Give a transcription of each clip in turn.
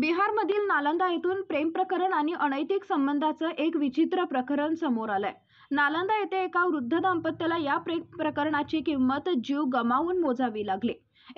बिहारमधील नालंदा येथून प्रेम प्रकरण आणि अनैतिक संबंधाचं एक विचित्र प्रकरण समोर आलंय नालंदा येथे एका वृद्ध दाम्पत्याला या प्रेम प्रकरणाची किंमत जीव गमावून मोजावी लागली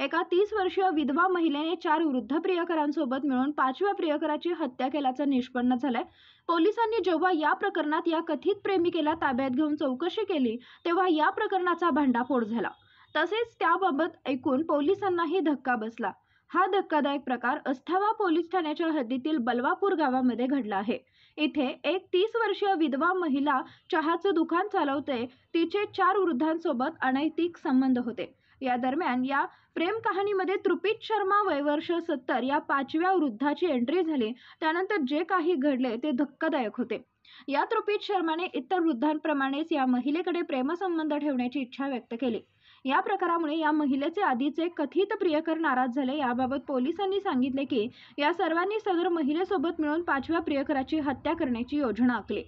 एका तीस वर्षीय विधवा महिलेने चार वृद्ध प्रियकरांसोबत मिळून पाचव्या प्रियकराची हत्या केल्याचं निष्पन्न झालंय पोलिसांनी जेव्हा या प्रकरणात या कथित प्रेमिकेला ताब्यात घेऊन चौकशी केली तेव्हा या प्रकरणाचा भांडाफोड झाला तसेच त्याबाबत ऐकून पोलिसांनाही धक्का बसला हा धक्कादायक प्रकार अस्थावा पोलीस ठाण्याच्या हद्दीतील बलवापूर गावामध्ये घडला आहे इथे एक तीस वर्षीय विधवा महिला चहाचं दुकान चालवते तिचे चार वृद्धांसोबत अनैतिक संबंध होते या दरम्यान या प्रेम कहाणीमध्ये तृपित शर्मा वयवर्ष सत्तर या पाचव्या वृद्धाची एंट्री झाली त्यानंतर जे काही घडले ते धक्कादायक होते या तृपित शर्माने इतर वृद्धांप्रमाणेच या महिलेकडे प्रेमसंबंध ठेवण्याची इच्छा व्यक्त केली या प्रकारामुळे या महिलेचे आधीचे कथित प्रियकर नाराज झाले याबाबत पोलिसांनी सांगितले की या सर्वांनी सदर महिलेसोबत मिळून पाचव्या प्रियकराची हत्या करण्याची योजना आखली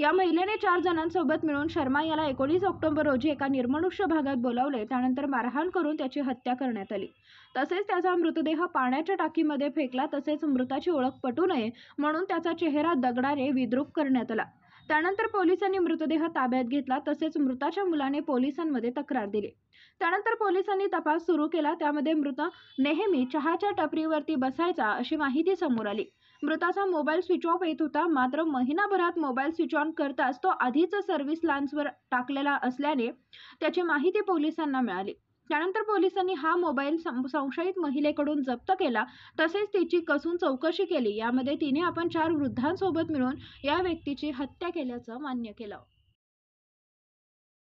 या महिलेने चार जणांसोबत मिळून शर्मा याला एकोणीस ऑक्टोबर रोजी एका निर्मनुष्य भागात बोलावले त्यानंतर मारहाण करून त्याची हत्या करण्यात आली तसेच त्याचा मृतदेह पाण्याच्या टाकीमध्ये फेकला तसेच मृताची ओळख पटू नये म्हणून त्याचा चेहरा दगडाने विद्रूप करण्यात आला त्यानंतर पोलिसांनी मृतदेह ताब्यात घेतला तसेच मृताच्या मुलाने पोलिसांमध्ये तक्रार दिली त्यानंतर पोलिसांनी तपास सुरू केला त्यामध्ये मृत नेहमी चहाच्या टपरीवरती बसायचा अशी माहिती समोर आली मृताचा मोबाईल स्विच ऑफ येत होता मात्र महिनाभरात मोबाईल स्विच ऑन करताच तो आधीच सर्व्हिस लान्सवर टाकलेला असल्याने त्याची माहिती पोलिसांना मिळाली त्यानंतर पोलिसांनी हा मोबाईल संशयित महिलेकडून जप्त केला तसेच तिची कसून चौकशी केली यामध्ये तिने आपण चार वृद्धांसोबत मिळून या व्यक्तीची हत्या केल्याचं मान्य केलं